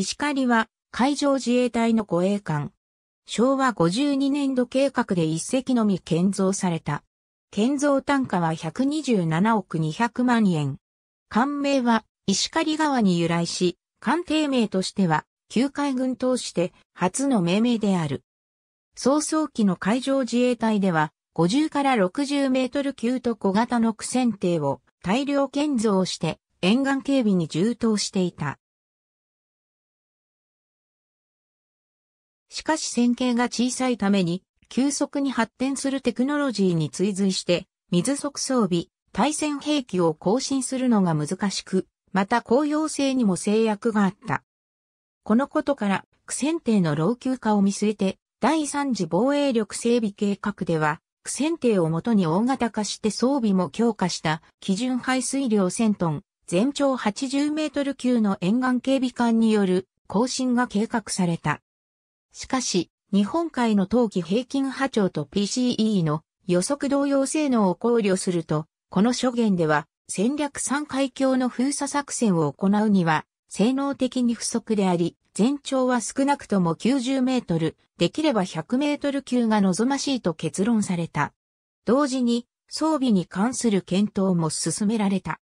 石狩は海上自衛隊の護衛艦。昭和52年度計画で一隻のみ建造された。建造単価は127億200万円。艦名は石狩川に由来し、艦艇名としては、旧海軍として初の命名である。早々期の海上自衛隊では、50から60メートル級と小型の苦戦艇を大量建造して沿岸警備に充当していた。しかし線形が小さいために、急速に発展するテクノロジーに追随して、水速装備、対戦兵器を更新するのが難しく、また公用性にも制約があった。このことから、苦戦艇の老朽化を見据えて、第三次防衛力整備計画では、苦戦艇をもとに大型化して装備も強化した基準排水量1000トン、全長80メートル級の沿岸警備艦による更新が計画された。しかし、日本海の冬季平均波長と PCE の予測同様性能を考慮すると、この諸言では戦略3海峡の封鎖作戦を行うには、性能的に不足であり、全長は少なくとも90メートル、できれば100メートル級が望ましいと結論された。同時に、装備に関する検討も進められた。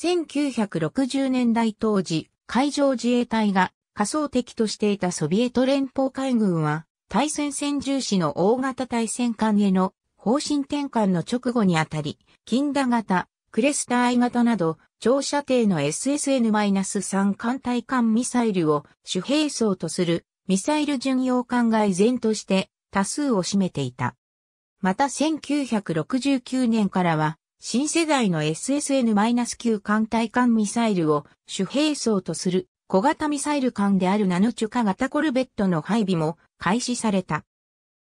1960年代当時、海上自衛隊が仮想敵としていたソビエト連邦海軍は、対戦戦重視の大型対戦艦への方針転換の直後にあたり、近田型、クレスター I 型など、長射程の SSN-3 艦隊艦ミサイルを主兵装とするミサイル巡洋艦が依然として多数を占めていた。また1969年からは、新世代の SSN-9 艦隊艦ミサイルを主兵装とする小型ミサイル艦であるナヌチュカ型コルベットの配備も開始された。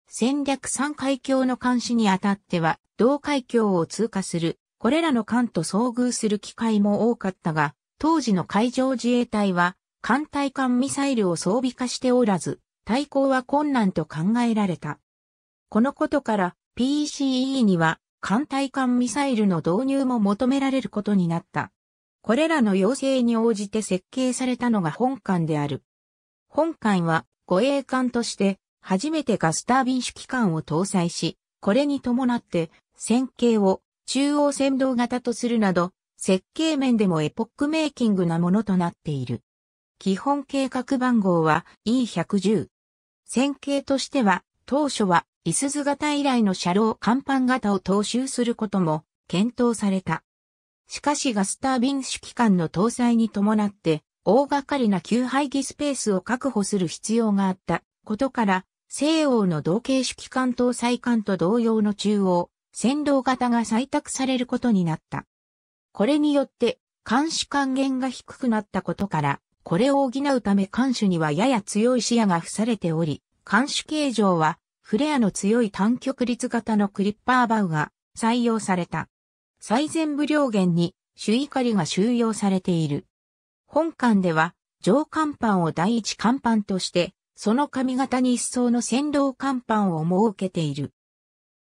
戦略3海峡の監視にあたっては、同海峡を通過する、これらの艦と遭遇する機会も多かったが、当時の海上自衛隊は、艦隊艦ミサイルを装備化しておらず、対抗は困難と考えられた。このことから PCE には艦隊艦ミサイルの導入も求められることになった。これらの要請に応じて設計されたのが本館である。本館は護衛艦として初めてガスタービン主機関を搭載し、これに伴って線形を中央線道型とするなど、設計面でもエポックメイキングなものとなっている。基本計画番号は E110。線形としては、当初は、イスズ型以来の車両甲板型を踏襲することも検討された。しかしガスタービン機関の搭載に伴って、大掛かりな給排気スペースを確保する必要があったことから、西欧の同型機関搭載艦と同様の中央、線路型が採択されることになった。これによって、艦首還元が低くなったことから、これを補うため艦首にはやや強い視野が付されており、艦首形状は、フレアの強い単極率型のクリッパーバウが採用された。最前部両元に主怒りが収容されている。本館では、上官板を第一官板として、その髪型に一層の先導官板を設けている。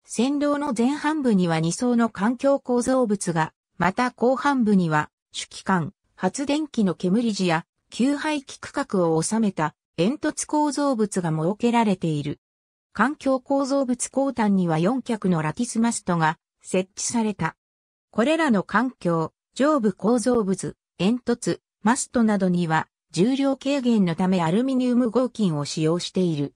先導の前半部には二層の環境構造物が、また後半部には、主機関、発電機の煙地や、給排気区画を収めた煙突構造物が設けられている。環境構造物後端には四脚のラティスマストが設置された。これらの環境、上部構造物、煙突、マストなどには重量軽減のためアルミニウム合金を使用している。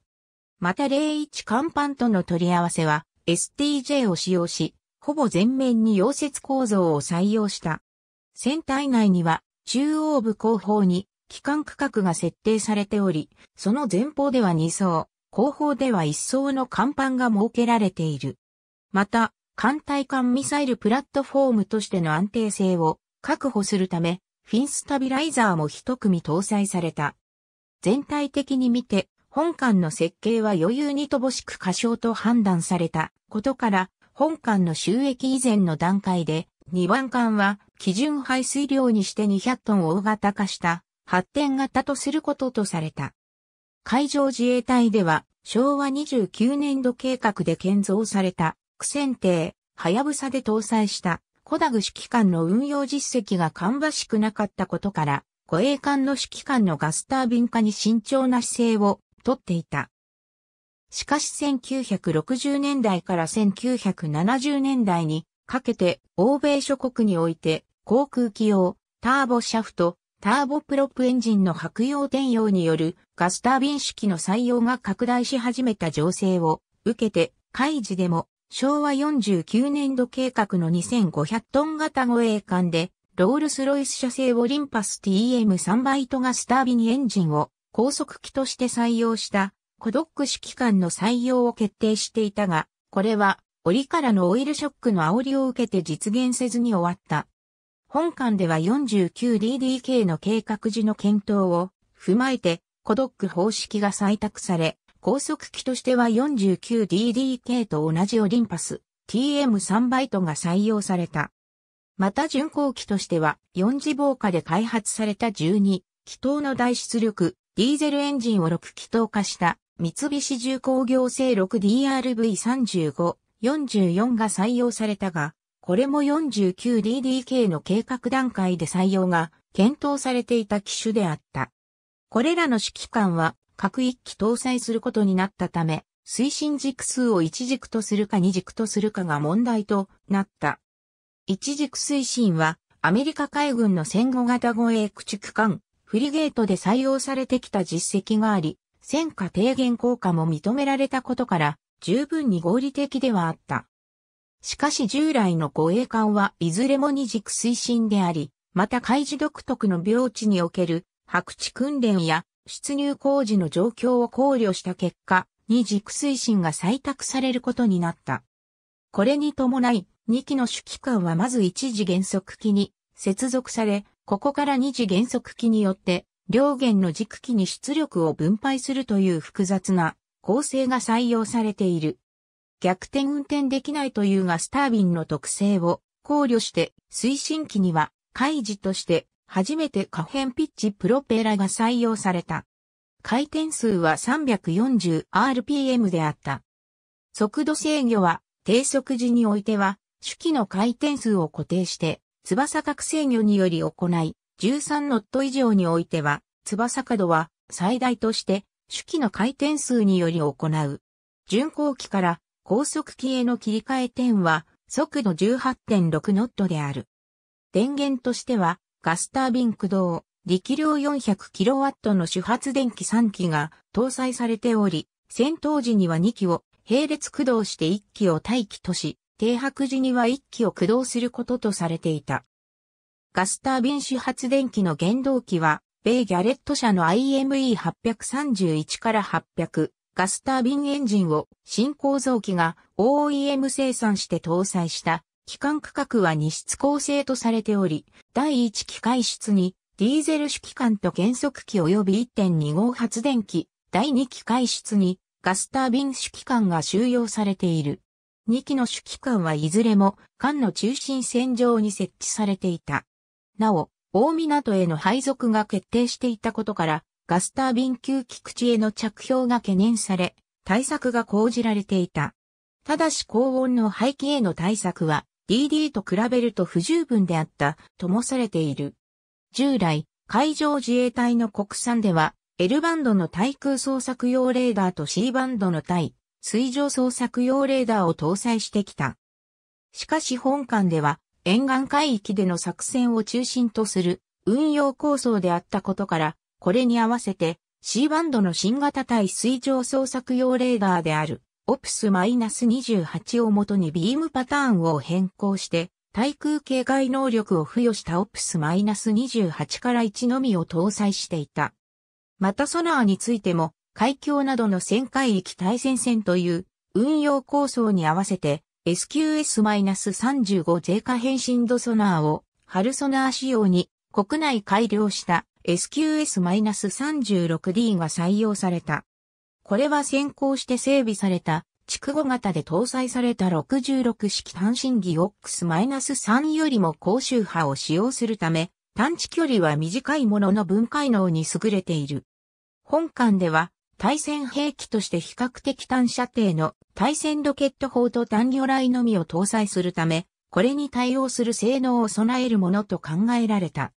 また01甲板との取り合わせは STJ を使用し、ほぼ全面に溶接構造を採用した。船体内には中央部後方に機関区画が設定されており、その前方では2層、後方では1層の甲板が設けられている。また、艦隊艦ミサイルプラットフォームとしての安定性を確保するため、フィンスタビライザーも一組搭載された。全体的に見て、本艦の設計は余裕に乏しく過小と判断されたことから、本艦の収益以前の段階で、2番艦は基準排水量にして200トンを大型化した発展型とすることとされた。海上自衛隊では昭和29年度計画で建造されたク選定、はやぶさで搭載したコダグ指揮官の運用実績が芳しくなかったことから、護衛艦の指揮官のガスタービン化に慎重な姿勢をとっていた。しかし1960年代から1970年代にかけて欧米諸国において航空機用、ターボシャフト、ターボプロップエンジンの白用転用によるガスタービン式の採用が拡大し始めた情勢を受けて、開示でも昭和49年度計画の2500トン型護衛艦で、ロールスロイス社製オリンパス TM3 バイトガスタービンエンジンを高速機として採用したコドック指揮官の採用を決定していたが、これは折からのオイルショックの煽りを受けて実現せずに終わった。本艦では 49DDK の計画時の検討を踏まえてコドック方式が採択され、高速機としては 49DDK と同じオリンパス TM3 バイトが採用された。また巡航機としては4次防火で開発された12気筒の大出力ディーゼルエンジンを6気筒化した三菱重工業製 6DRV35、44が採用されたが、これも 49DDK の計画段階で採用が検討されていた機種であった。これらの指揮官は各一機搭載することになったため、推進軸数を一軸とするか二軸とするかが問題となった。一軸推進は、アメリカ海軍の戦後型護衛駆逐艦、フリゲートで採用されてきた実績があり、戦火低減効果も認められたことから、十分に合理的ではあった。しかし従来の護衛艦はいずれも二軸推進であり、また海事独特の病地における白地訓練や出入工事の状況を考慮した結果、二軸推進が採択されることになった。これに伴い、2機の主機関はまず1次減速機に接続され、ここから2次減速機によって、両弦の軸機に出力を分配するという複雑な構成が採用されている。逆転運転できないというガスタービンの特性を考慮して、推進機には、開示として初めて可変ピッチプロペラが採用された。回転数は 340rpm であった。速度制御は低速時においては、手機の回転数を固定して、翼角制御により行い、13ノット以上においては、翼角は最大として、手機の回転数により行う。巡航機から高速機への切り替え点は、速度18.6ノットである。電源としては、ガスタービン駆動、力量 400kW の主発電機3機が搭載されており、戦闘時には2機を並列駆動して1機を待機とし、停泊時には1機を駆動することとされていた。ガスタービン主発電機の原動機は、米ギャレット社の IME831 から800ガスタービンエンジンを新構造機が OEM 生産して搭載した機関区画は2室構成とされており、第1機械室にディーゼル主機関と減速機及び1.2号発電機、第2機械室にガスタービン主機関が収容されている。2機の主機関はいずれも艦の中心線上に設置されていた。なお、大港への配属が決定していたことから、ガスタービン級機口への着氷が懸念され、対策が講じられていた。ただし高温の排気への対策は DD と比べると不十分であったともされている。従来、海上自衛隊の国産では、L バンドの対空捜索用レーダーと C バンドの対水上捜索用レーダーを搭載してきた。しかし本艦では、沿岸海域での作戦を中心とする運用構想であったことから、これに合わせて C バンドの新型対水上捜索用レーダーであるオプス -28 をもとにビームパターンを変更して、対空警戒能力を付与したオプス -28 から1のみを搭載していた。またソナーについても、海峡などの旋回域対戦線という運用構想に合わせて SQS-35 税下変身度ソナーをハルソナー仕様に国内改良した SQS-36D が採用された。これは先行して整備された、筑後型で搭載された66式単身儀 OX-3 よりも高周波を使用するため、探知距離は短いものの分解能に優れている。本艦では、対戦兵器として比較的短射程の対戦ロケット砲と単魚雷のみを搭載するため、これに対応する性能を備えるものと考えられた。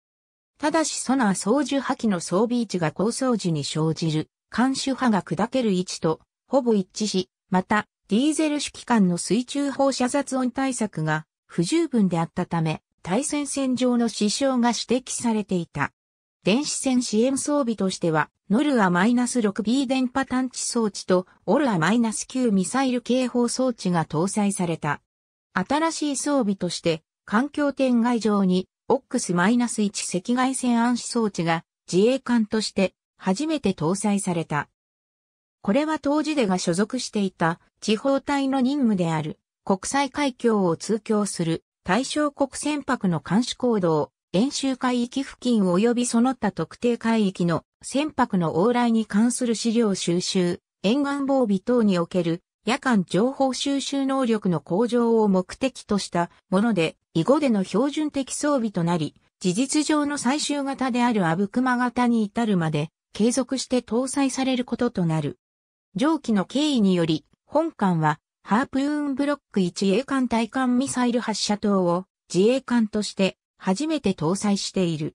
ただしソナー操縦破棄の装備位置が高層時に生じる艦首波が砕ける位置とほぼ一致し、また、ディーゼル主機関の水中放射雑音対策が不十分であったため、対戦線上の支障が指摘されていた。電子戦支援装備としては、ノルア -6B 電波探知装置とオルア -9 ミサイル警報装置が搭載された。新しい装備として、環境展外上に OX-1 赤外線暗視装置が自衛艦として初めて搭載された。これは当時でが所属していた地方隊の任務である国際海峡を通行する対象国船舶の監視行動、演習海域付近及びその他特定海域の船舶の往来に関する資料収集、沿岸防備等における夜間情報収集能力の向上を目的としたもので、囲碁での標準的装備となり、事実上の最終型であるアブクマ型に至るまで継続して搭載されることとなる。上記の経緯により、本艦は、ハープーンブロック1英艦対艦ミサイル発射塔を自衛艦として初めて搭載している。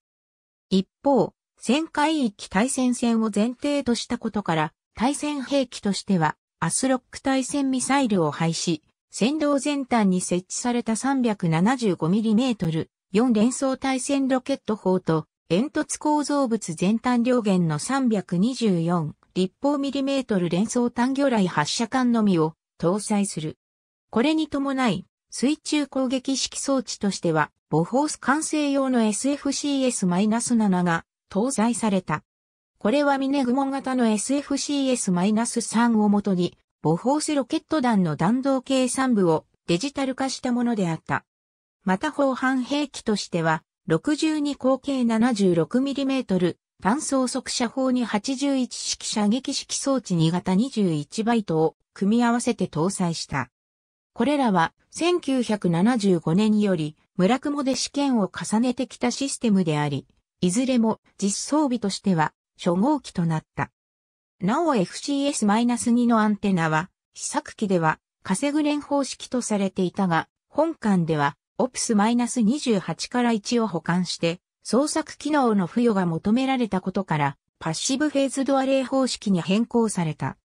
一方、戦海域対戦線を前提としたことから、対戦兵器としては、アスロック対戦ミサイルを廃止、先導前端に設置された 375mm4 連装対戦ロケット砲と煙突構造物全端量限の324立方ミリメートル連装単魚雷発射管のみを搭載する。これに伴い、水中攻撃式装置としては、ボホース完成用の SFCS-7 が搭載された。これはミネグモ型の SFCS-3 をもとに、ボホースロケット弾の弾道計算部をデジタル化したものであった。また、方半兵器としては、62口径 76mm、単装速射砲に81式射撃式装置2型21バイトを組み合わせて搭載した。これらは1975年より村雲で試験を重ねてきたシステムであり、いずれも実装備としては初号機となった。なお FCS-2 のアンテナは、試作機では、カセグレン方式とされていたが、本館では OPS-28 から1を保管して、創作機能の付与が求められたことから、パッシブフェーズドアレイ方式に変更された。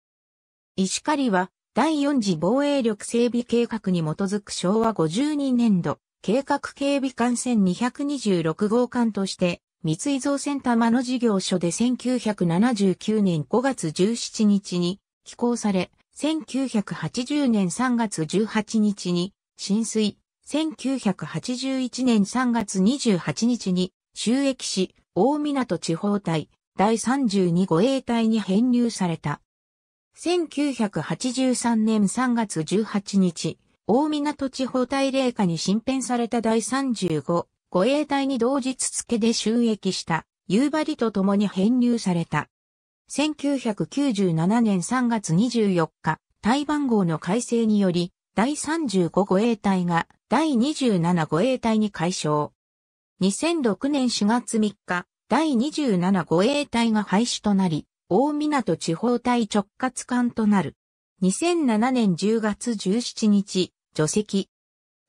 石狩は、第4次防衛力整備計画に基づく昭和52年度、計画警備艦船226号艦として、三井造船玉の事業所で1979年5月17日に寄港され、1980年3月18日に浸水、1981年3月28日に収益し、大港地方隊第32護衛隊に編入された。1983年3月18日、大港地方隊霊下に新編された第35護衛隊に同日付で収益した夕張と共に編入された。1997年3月24日、台番号の改正により、第35護衛隊が第27護衛隊に改称。2006年4月3日、第27護衛隊が廃止となり、大港地方隊直轄艦となる。2007年10月17日、除籍。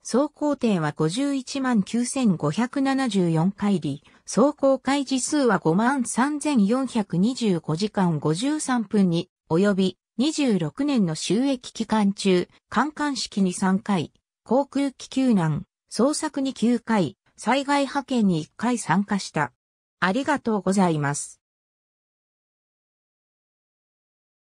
走行艇は51万9574回り、走行回時数は5万3425時間53分に、及び26年の収益期間中、観艦式に3回、航空機救難、捜索に9回、災害派遣に1回参加した。ありがとうございます。